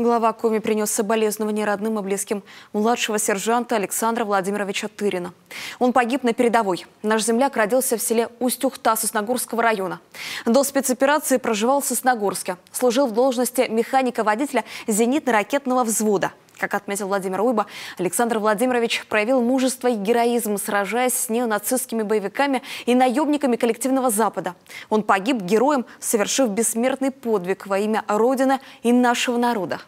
Глава Коми принес соболезнования родным и близким младшего сержанта Александра Владимировича Тырина. Он погиб на передовой. Наш земляк родился в селе Устюхта Сосногорского района. До спецоперации проживал в Сосногорске. Служил в должности механика-водителя зенитно-ракетного взвода. Как отметил Владимир Уйба, Александр Владимирович проявил мужество и героизм, сражаясь с неонацистскими боевиками и наемниками коллективного Запада. Он погиб героем, совершив бессмертный подвиг во имя Родины и нашего народа.